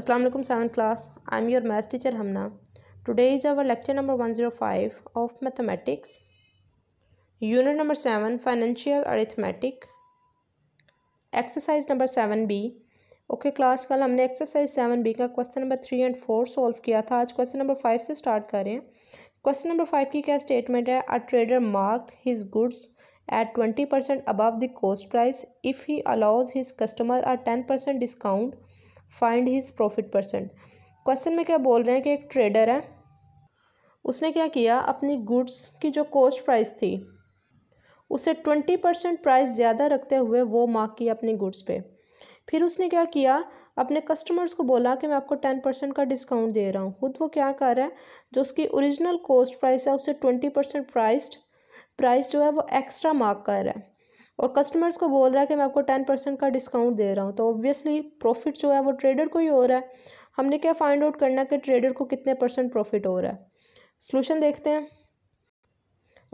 अस्सलाम वालेकुम seven class I am your math teacher Hamna today is our lecture number one zero five of mathematics unit number seven financial arithmetic exercise number seven B okay class कल हमने exercise seven B का question number three and four solve किया था आज question number five से start करें question number five की क्या स्टेटमेंट है a trader mark his goods at percent above the cost price if he allows his customer a ten percent discount find his profit percent question में क्या बोल रहे हैं कि एक ट्रेडर है उसने क्या किया अपनी गुड्स की जो कॉस्ट प्राइस थी उसे ट्वेंटी परसेंट प्राइस ज़्यादा रखते हुए वो मार्क किया अपनी गुड्स पे फिर उसने क्या किया अपने कस्टमर्स को बोला कि मैं आपको टेन परसेंट का डिस्काउंट दे रहा हूँ खुद वो क्या कर रहा है जो उसकी ओरिजिनल कॉस्ट प्राइस है उसे ट्वेंटी परसेंट प्राइस प्राइस जो है वो एक्स्ट्रा मार्क कर रहा है और कस्टमर्स को बोल रहा है कि मैं आपको टेन परसेंट का डिस्काउंट दे रहा हूँ तो ऑब्वियसली प्रॉफिट जो है वो ट्रेडर को ही हो रहा है हमने क्या फाइंड आउट करना कि ट्रेडर को कितने परसेंट प्रॉफिट हो रहा है सोल्यूशन देखते हैं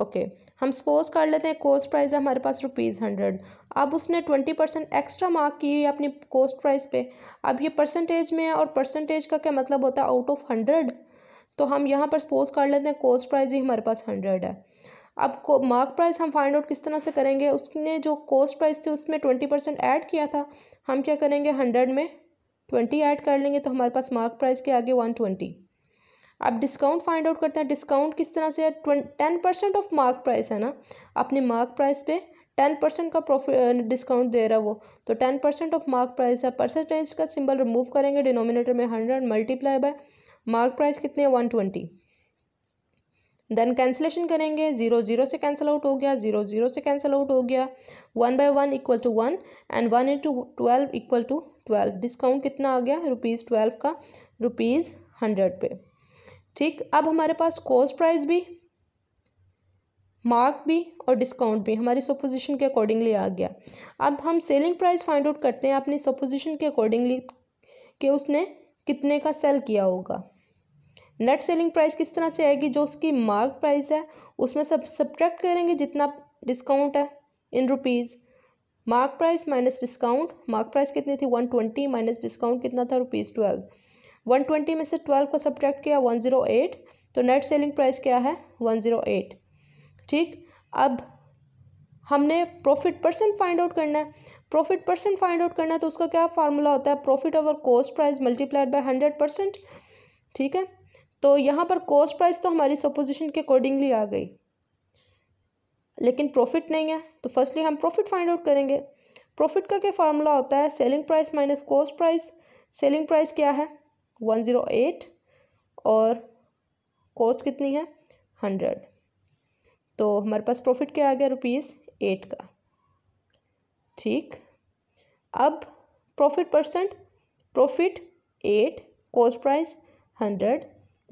ओके okay. हम सपोज कर लेते हैं कोस्ट प्राइस है हमारे पास रुपीज़ हंड्रेड अब उसने ट्वेंटी परसेंट एक्स्ट्रा मार्क की है अपनी कोस्ट प्राइस पे अब ये परसेंटेज में है और परसेंटेज का क्या मतलब होता है आउट ऑफ हंड्रेड तो हम यहाँ पर सपोज कर लेते हैं कोस्ट प्राइस ही हमारे पास हंड्रेड है अब को मार्क प्राइस हम फाइंड आउट किस तरह से करेंगे उसने जो कॉस्ट प्राइस थी उसमें ट्वेंटी परसेंट ऐड किया था हम क्या करेंगे हंड्रेड में ट्वेंटी ऐड कर लेंगे तो हमारे पास मार्क प्राइस के आगे वन ट्वेंटी अब डिस्काउंट फाइंड आउट करते हैं डिस्काउंट किस तरह से ten percent of mark price है ना अपने मार्क प्राइस पे टेन परसेंट का प्रॉफिट डिस्काउंट दे रहा है वो तो ten percent of mark price है परसेंटेज का सिंबल रिमूव करेंगे डिनोमिनेटर में hundred multiply by mark price कितने वन ट्वेंटी देन कैंसिलेशन करेंगे जीरो जीरो से कैंसिल आउट हो गया जीरो जीरो से कैंसिल आउट हो गया one by one equal to one and one into twelve equal to twelve discount कितना आ गया रुपीज़ ट्वेल्व का रुपीज़ हंड्रेड पे ठीक अब हमारे पास कोस्ट प्राइस भी मार्क भी और डिस्काउंट भी हमारी सपोजिशन के अकॉर्डिंगली आ गया अब हम सेलिंग प्राइस फाइंड आउट करते हैं अपनी सपोजिशन के अकॉर्डिंगली कि उसने कितने का सेल किया होगा नेट सेलिंग प्राइस किस तरह से आएगी जो उसकी मार्क प्राइस है उसमें सब सब्ट्रैक्ट करेंगे जितना डिस्काउंट है in rupees mark price minus discount mark price कितनी थी वन ट्वेंटी माइनस डिस्काउंट कितना था रुपीज़ ट्वेल्व वन ट्वेंटी में से ट्वेल्व को सब्ट्रैक्ट किया वन ज़ीरो एट तो नेट सेलिंग प्राइस क्या है वन ज़ीरो एट ठीक अब हमने प्रॉफिट परसेंट फाइंड आउट करना है प्रॉफिट परसेंट फाइंड आउट करना है तो उसका क्या फार्मूला होता है profit over cost price multiplied by hundred percent ठीक है तो यहाँ पर कॉस्ट प्राइस तो हमारी सपोजिशन के अकॉर्डिंगली आ गई लेकिन प्रॉफिट नहीं है तो फर्स्टली हम प्रॉफिट फाइंड आउट करेंगे प्रॉफिट का क्या फार्मूला होता है selling price minus cost price selling price क्या है वन ज़ीरो एट और कॉस्ट कितनी है हंड्रेड तो हमारे पास प्रॉफिट क्या आ गया रुपीज़ एट का ठीक अब profit percent profit at cost price hundred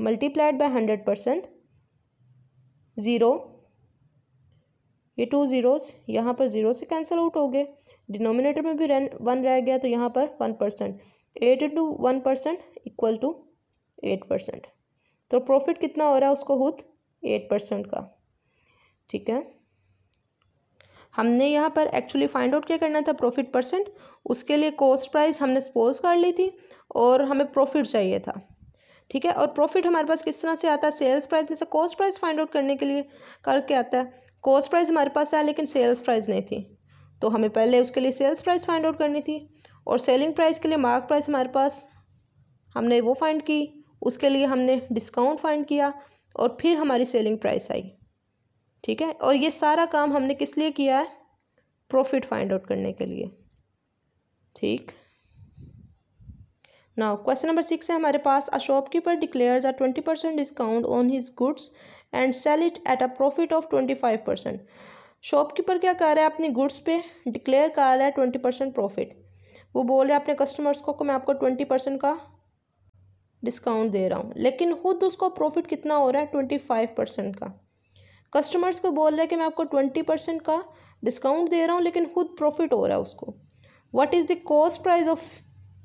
multiplied by hundred percent zero ये टू ज़ीरोस यहाँ पर ज़ीरो से कैंसिल आउट हो गए डिनोमिनेटर में भी वन रह गया तो यहाँ पर one percent eight into one percent equal to eight percent तो प्रॉफिट कितना हो रहा है उसको खुद एट परसेंट का ठीक है हमने यहाँ पर एक्चुअली फाइंड आउट क्या करना था प्रॉफिट परसेंट उसके लिए कॉस्ट प्राइस हमने सपोज कर ली थी और हमें प्रॉफिट चाहिए था ठीक है और प्रॉफिट हमारे पास किस तरह से आता है सेल्स प्राइस में से कॉस्ट प्राइस फाइंड आउट करने के लिए करके आता है कॉस्ट प्राइस हमारे पास आया लेकिन सेल्स प्राइस नहीं थी तो हमें पहले उसके लिए सेल्स प्राइस फाइंड आउट करनी थी और सेलिंग प्राइस के लिए मार्क प्राइस हमारे पास हमने वो फाइंड की उसके लिए हमने डिस्काउंट फाइंड किया और फिर हमारी सेलिंग प्राइस आई ठीक है और ये सारा काम हमने किस लिए किया है प्रॉफिट फाइंड आउट करने के लिए ठीक नाउ क्वेश्चन नंबर सिक्स है हमारे पास a shopkeeper declares a twenty percent discount on his goods and sell it at a profit of twenty five percent shopkeeper क्या कर रहा है अपनी गुड्स पे डिक्लेयर कर रहा है ट्वेंटी परसेंट प्रॉफिट वो बोल रहे हैं अपने कस्टमर्स को कि मैं आपको ट्वेंटी परसेंट का डिस्काउंट दे रहा हूँ लेकिन खुद उसको प्रॉफिट कितना हो रहा है ट्वेंटी फाइव परसेंट का कस्टमर्स को बोल रहा है कि मैं आपको ट्वेंटी परसेंट का डिस्काउंट दे रहा हूँ लेकिन खुद प्रॉफिट हो रहा है उसको what is the cost price of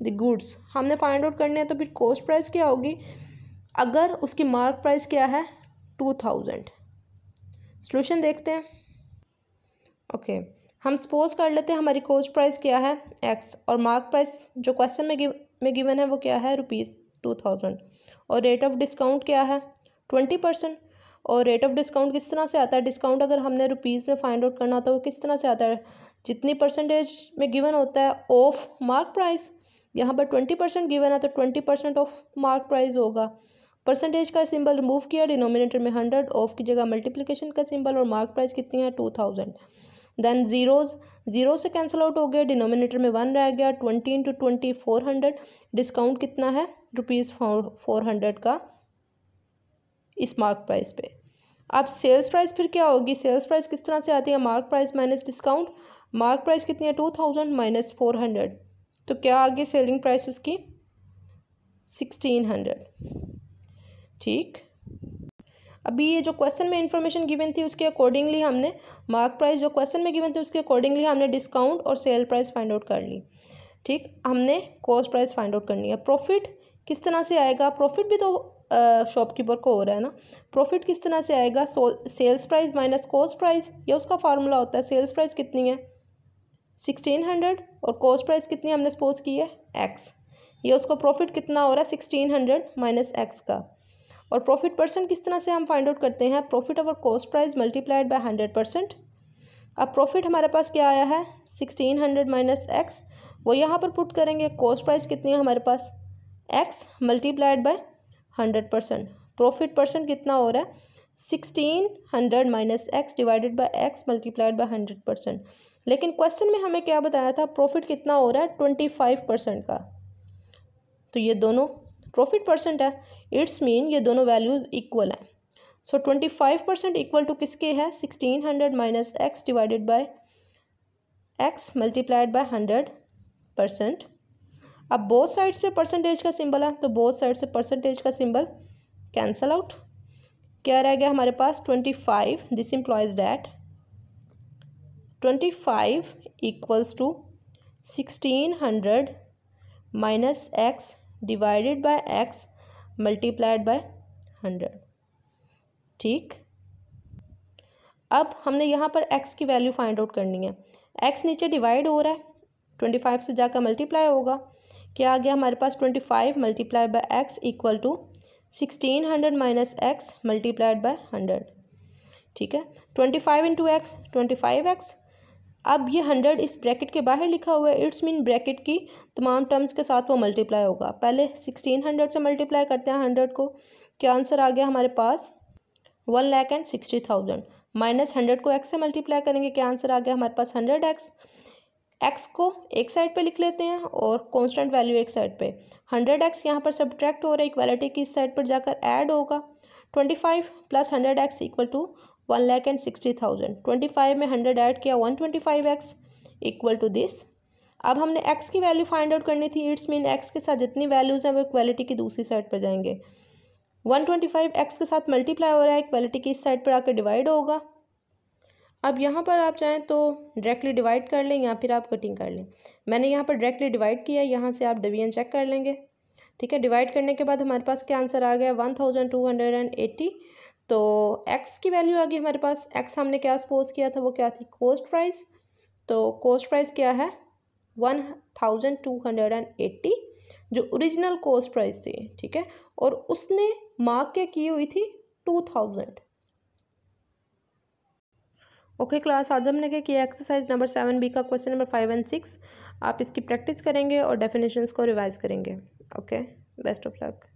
the goods हमने फाइंड आउट करने हैं तो फिर कॉस्ट प्राइस क्या होगी अगर उसकी मार्क प्राइस क्या है टू थाउजेंड सोल्यूशन देखते हैं ओके okay. हम सपोज कर लेते हैं हमारी कॉस्ट प्राइस क्या है एक्स और मार्क प्राइस जो क्वेश्चन में में गिवन है वो क्या है रुपीज़ टू थाउजेंड और रेट ऑफ डिस्काउंट क्या है ट्वेंटी परसेंट और रेट ऑफ डिस्काउंट किस तरह से आता है डिस्काउंट अगर हमने रुपीज़ में फाइंड आउट करना होता है वो किस तरह से आता है जितनी परसेंटेज में गिवन होता है ऑफ मार्क प्राइस यहाँ पर ट्वेंटी परसेंट गिवन है तो twenty percent of mark price होगा परसेंटेज का सिंबल रिमूव किया डिनोमिनेटर में हंड्रेड ऑफ की जगह मल्टीप्लीकेशन का सिंबल और मार्क प्राइस कितनी है two thousand then zeros zero से कैंसिल आउट हो गया डिनोमिनेटर में वन रह गया twenty into twenty four hundred discount कितना है रुपीज़ फोर हंड्रेड का इस मार्क प्राइस पे अब सेल्स प्राइस फिर क्या होगी सेल्स प्राइस किस तरह से आती है mark price minus discount mark price कितनी है two thousand minus four hundred तो क्या आ सेलिंग प्राइस उसकी सिक्सटीन हंड्रेड ठीक अभी ये जो क्वेश्चन में इन्फॉर्मेशन गिवन थी उसके अकॉर्डिंगली हमने मार्क प्राइस जो क्वेश्चन में गिवन थी उसके अकॉर्डिंगली हमने डिस्काउंट और सेल प्राइस फाइंड आउट कर ली ठीक हमने कॉस्ट प्राइस फाइंड आउट करनी है प्रॉफिट किस तरह से आएगा प्रॉफिट भी तो शॉपकीपर को हो रहा है ना प्रॉफिट किस तरह से आएगा sales price minus cost price या उसका फार्मूला होता है सेल्स प्राइस कितनी है सिक्सटीन हंड्रेड और कॉस्ट प्राइस कितनी हमने सपोज की है एक्स ये उसको प्रॉफिट कितना हो रहा है सिक्सटीन हंड्रेड माइनस एक्स का और प्रॉफिट परसेंट किस तरह से हम फाइंड आउट करते हैं profit over cost price multiplied by hundred percent अब प्रॉफिट हमारे पास क्या आया है सिक्सटीन हंड्रेड माइनस एक्स वो यहाँ पर पुट करेंगे कॉस्ट प्राइस कितनी है हमारे पास X multiplied by hundred percent profit percent कितना हो रहा है sixteen hundred minus X divided by X multiplied by hundred percent लेकिन क्वेश्चन में हमें क्या बताया था प्रॉफिट कितना हो रहा है ट्वेंटी फाइव परसेंट का तो ये दोनों प्रॉफिट परसेंट है इट्स मीन ये दोनों वैल्यूज़ इक्वल हैं so twenty five percent equal to किसके है sixteen hundred minus X divided by X multiplied by hundred percent अब बोथ साइड्स पे परसेंटेज का सिंबल है तो बोथ साइड से परसेंटेज का सिंबल कैंसल आउट क्या रह गया हमारे पास twenty five this implies that twenty five equals to sixteen hundred minus X divided by X multiplied by hundred ठीक अब हमने यहाँ पर एक्स की वैल्यू फाइंड आउट करनी है एक्स नीचे डिवाइड हो रहा है ट्वेंटी फाइव से जाकर मल्टीप्लाई होगा क्या आ गया हमारे पास twenty five multiplied by X equal to sixteen hundred minus X multiplied by hundred ठीक है twenty five into X twenty five X अब ये हंड्रेड इस ब्रैकेट के बाहर लिखा हुआ है इट्स मीन ब्रैकेट की तमाम टर्म्स के साथ वो मल्टीप्लाई होगा पहले सिक्सटीन हंड्रेड से मल्टीप्लाई करते हैं हंड्रेड को क्या आंसर आ गया हमारे पास one lakh and sixty thousand minus hundred को एक्स से मल्टीप्लाई करेंगे क्या आंसर आ गया हमारे पास हंड्रेड एक्स एक्स को एक साइड पे लिख लेते हैं और कॉन्स्टेंट वैल्यू एक साइड पे हंड्रेड एक्स यहाँ पर सब्ट्रैक्ट हो रहा है इक्वालिटी की इस साइड पर जाकर ऐड होगा twenty five plus hundred X equal to one lakh and sixty thousand twenty five में हंड्रेड ऐड किया one twenty five X equal to this अब हमने एक्स की वैल्यू फाइंड आउट करनी थी इट्स मीन एक्स के साथ जितनी वैल्यूज़ हैं वो इक्वालिटी की दूसरी साइड पर जाएंगे वन ट्वेंटी फाइव एक्स के साथ मल्टीप्लाई हो रहा है इक्वालिटी की इस साइड पर आकर डिवाइड होगा अब यहाँ पर आप चाहें तो डायरेक्टली डिवाइड कर लें या फिर आप कटिंग कर लें मैंने यहाँ पर डायरेक्टली डिवाइड किया यहाँ से आप डिवीजन चेक कर लेंगे ठीक है डिवाइड करने के बाद हमारे पास क्या आंसर आ गया one thousand two hundred and eighty तो एक्स की वैल्यू आ गई हमारे पास एक्स हमने क्या सपोज किया था वो क्या थी कोस्ट प्राइस तो कोस्ट प्राइस क्या है one thousand two hundred and eighty जो ओरिजिनल कोस्ट प्राइस थी ठीक है और उसने मार्क क्या की हुई थी टू थाउजेंड ओके क्लास आज हमने क्या किया एक्सरसाइज नंबर सेवन बी का question number five and six आप इसकी प्रैक्टिस करेंगे और डेफिनेशंस को रिवाइज करेंगे ओके बेस्ट ऑफ लक